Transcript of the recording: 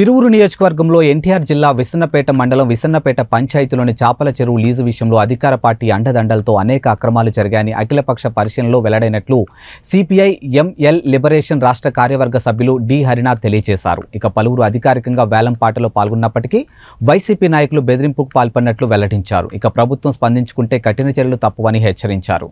తిరువురు నియోజకవర్గంలో ఎన్టీఆర్ జిల్లా విసన్నపేట మండలం విసన్నపేట పంచాయతీలోని చాపల చెరువు లీజు విషయంలో అధికార పార్టీ అండదండలతో అనేక అక్రమాలు జరిగాయని అఖిలపక్ష పరిశీలనలో వెల్లడైనట్లు సిపిఐ ఎంఎల్ లిబరేషన్ రాష్ట్ర కార్యవర్గ సభ్యులు డి హరినాథ్ తెలియజేశారు ఇక పలువురు అధికారికంగా వేలం పాటలో పాల్గొన్నప్పటికీ వైసీపీ నాయకులు బెదిరింపుకు పాల్పడినట్లు వెల్లడించారు ఇక ప్రభుత్వం స్పందించుకుంటే కఠిన చర్యలు తప్పవని హెచ్చరించారు